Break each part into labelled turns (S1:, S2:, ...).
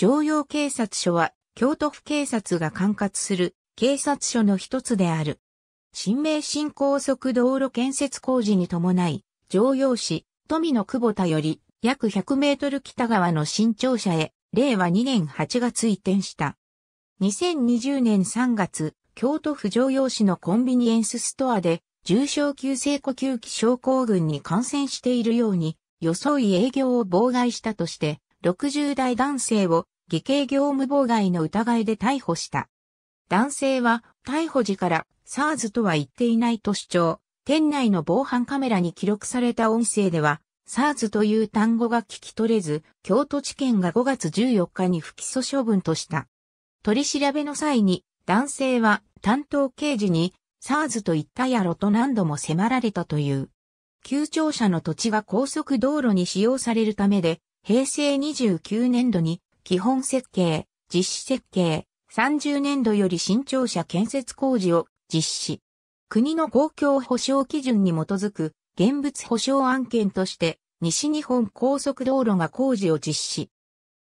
S1: 常用警察署は、京都府警察が管轄する警察署の一つである。新名神高速道路建設工事に伴い、常用市、富野久保田より約100メートル北側の新庁舎へ、令和2年8月移転した。2020年3月、京都府常用市のコンビニエンスストアで、重症急性呼吸器症候群に感染しているように、予想い営業を妨害したとして、60代男性を偽計業務妨害の疑いで逮捕した。男性は逮捕時から SARS とは言っていないと主張。店内の防犯カメラに記録された音声では、SARS という単語が聞き取れず、京都地検が5月14日に不起訴処分とした。取り調べの際に、男性は担当刑事に、SARS と言ったやろと何度も迫られたという。旧庁舎の土地が高速道路に使用されるためで、平成29年度に基本設計、実施設計、30年度より新庁舎建設工事を実施。国の公共保障基準に基づく現物保障案件として西日本高速道路が工事を実施。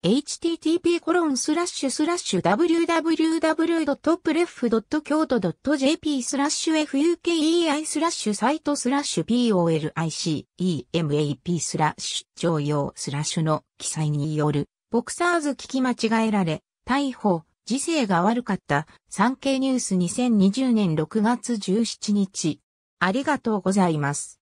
S1: http://www.pref. 京都 .jp スラッシュ fukei スラッシュサイトスラッシュ policemap スラッシュ常用スラッシュの記載による、ボクサーズ聞き間違えられ、逮捕、時勢が悪かった、産経ニュース2020年6月17日。ありがとうございます。